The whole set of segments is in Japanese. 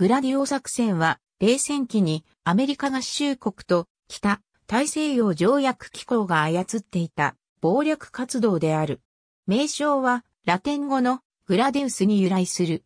グラディオ作戦は、冷戦期にアメリカ合衆国と北大西洋条約機構が操っていた暴力活動である。名称はラテン語のグラデウスに由来する。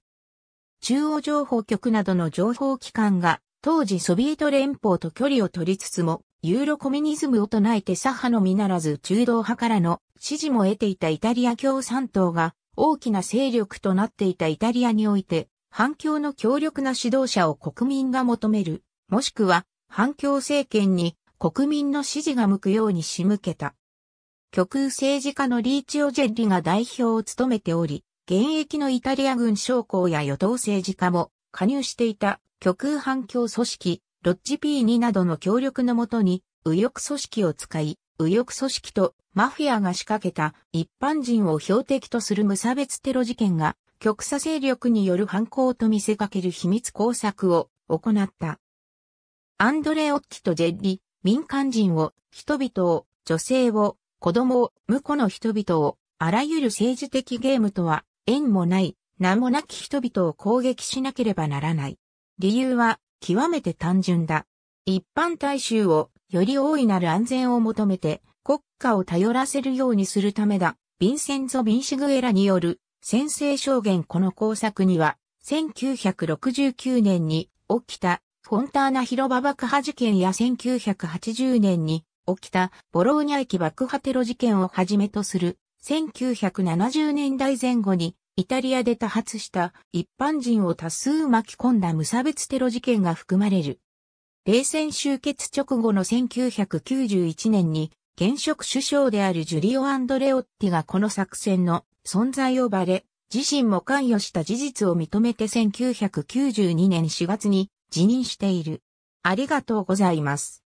中央情報局などの情報機関が当時ソビエト連邦と距離を取りつつもユーロコミュニズムを唱えて左派のみならず中道派からの支持も得ていたイタリア共産党が大きな勢力となっていたイタリアにおいて反共の強力な指導者を国民が求める、もしくは反共政権に国民の支持が向くように仕向けた。極右政治家のリーチオジェッリが代表を務めており、現役のイタリア軍将校や与党政治家も加入していた極右反共組織、ロッジ P2 などの協力のもとに、右翼組織を使い、右翼組織とマフィアが仕掛けた一般人を標的とする無差別テロ事件が極左勢力による犯行と見せかける秘密工作を行った。アンドレオッキとジェリ、民間人を、人々を、女性を、子供を、婿の人々を、あらゆる政治的ゲームとは、縁もない、名もなき人々を攻撃しなければならない。理由は、極めて単純だ。一般大衆を、より大いなる安全を求めて、国家を頼らせるようにするためだ。ヴィンセンゾ・ヴィンシグエラによる先制証言この工作には、1969年に起きたフォンターナ広場爆破事件や1980年に起きたボローニャ駅爆破テロ事件をはじめとする1970年代前後にイタリアで多発した一般人を多数巻き込んだ無差別テロ事件が含まれる。冷戦終結直後の1991年に現職首相であるジュリオ・アンドレオッティがこの作戦の存在をバレ、自身も関与した事実を認めて1992年4月に辞任している。ありがとうございます。